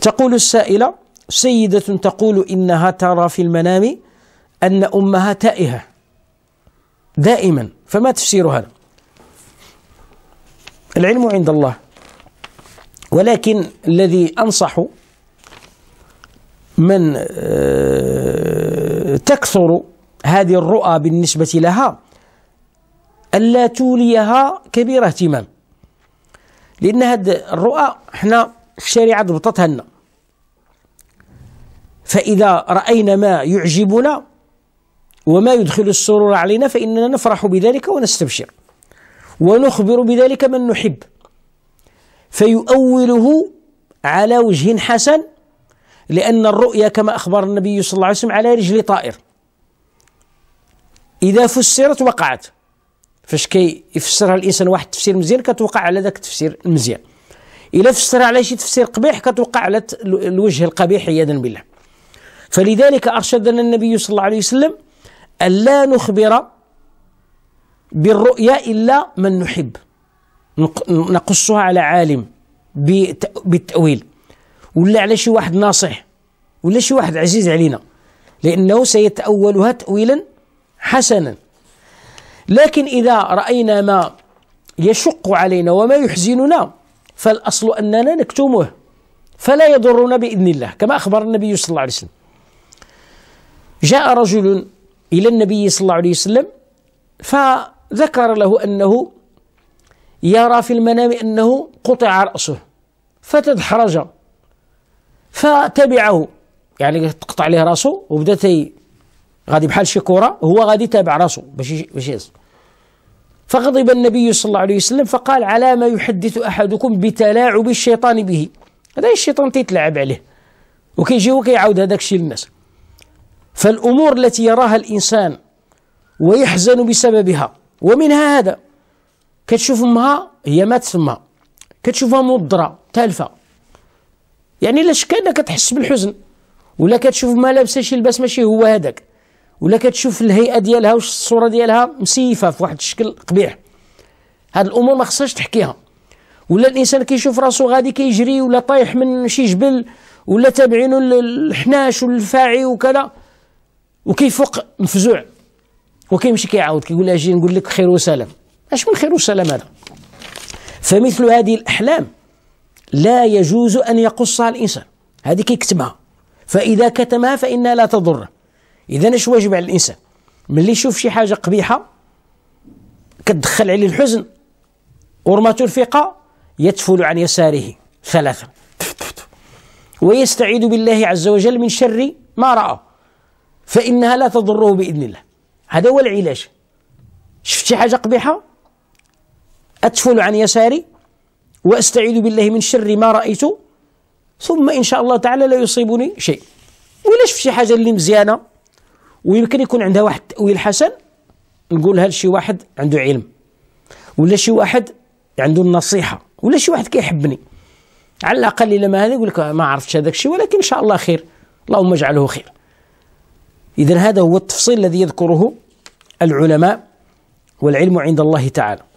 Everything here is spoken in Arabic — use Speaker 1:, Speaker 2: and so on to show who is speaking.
Speaker 1: تقول السائلة سيدة تقول إنها ترى في المنام أن أمها تائهة دائما فما تفسير هذا العلم عند الله ولكن الذي أنصح من آه، تكثر هذه الرؤى بالنسبة لها ألا توليها كبير اهتمام لأن هذه الرؤى احنا الشريعة ضبطتها لنا فإذا رأينا ما يعجبنا وما يدخل السرور علينا فإننا نفرح بذلك ونستبشر ونخبر بذلك من نحب فيؤوله على وجه حسن لأن الرؤيا كما أخبر النبي صلى الله عليه وسلم على رجل طائر إذا فسرت وقعت فاش كيفسرها الإنسان واحد التفسير مزيان كتوقع على ذاك التفسير المزيان الا فسر على شي تفسير قبيح كتوقع على الوجه القبيح عياذا بالله فلذلك ارشدنا النبي صلى الله عليه وسلم الا نخبر بالرؤيا الا من نحب نقصها على عالم بالتاويل ولا على شي واحد ناصح ولا شي واحد عزيز علينا لانه سيتاولها تاويلا حسنا لكن اذا راينا ما يشق علينا وما يحزننا فالأصل أننا نكتمه فلا يضرنا بإذن الله كما أخبر النبي صلى الله عليه وسلم جاء رجل إلى النبي صلى الله عليه وسلم فذكر له أنه يرى في المنام أنه قطع رأسه فتدحرج فتبعه يعني تقطع عليه راسه وبدا غادي بحال شي كره هو غادي يتابع راسه باش باش يصل فغضب النبي صلى الله عليه وسلم فقال على ما يحدث أحدكم بتلاعب الشيطان به هذا الشيطان تيتلعب عليه وكيجي وكيعاود هذاك الشيء للناس فالأمور التي يراها الإنسان ويحزن بسببها ومنها هذا كتشوف امها هي مات تما كتشوفها مضره تالفه يعني لا شك انك كتحس بالحزن ولا كتشوف ما لابسه شي لباس ماشي هو هذاك ولا كتشوف الهيئه ديالها واش الصوره ديالها مسيفه في واحد الشكل قبيح هاد الامور ما خصهاش تحكيها ولا الانسان كيشوف راسو غادي كيجري ولا طايح من شي جبل ولا تابعينو الحناش والفاعي وكذا وكيفوق مفزوع وكيمشي كيعاود كيقول اجي نقول لك خير وسلام اش من خير وسلام هذا فمثل هذه الاحلام لا يجوز ان يقصها الانسان هذه كيكتمها فاذا كتمها فانها لا تضره اذا اش واجب على الانسان ملي يشوف شي حاجه قبيحه كتدخل عليه الحزن ورمات الفقه يتفل عن يساره ثلاثا ويستعيذ بالله عز وجل من شر ما رأى فإنها لا تضره بإذن الله هذا هو العلاج شفت شي حاجة قبيحة أتفل عن يساري وأستعيذ بالله من شر ما رأيت ثم إن شاء الله تعالى لا يصيبني شيء ولا شفت شي حاجة اللي مزيانة ويمكن يكون عندها واحد التاويل حسن نقولها لشي واحد عنده علم ولا شي واحد عنده النصيحه ولا شي واحد كيحبني على الاقل الا ما هذا يقول لك ما عرفتش هذاك الشيء ولكن ان شاء الله خير اللهم اجعله خير اذا هذا هو التفصيل الذي يذكره العلماء والعلم عند الله تعالى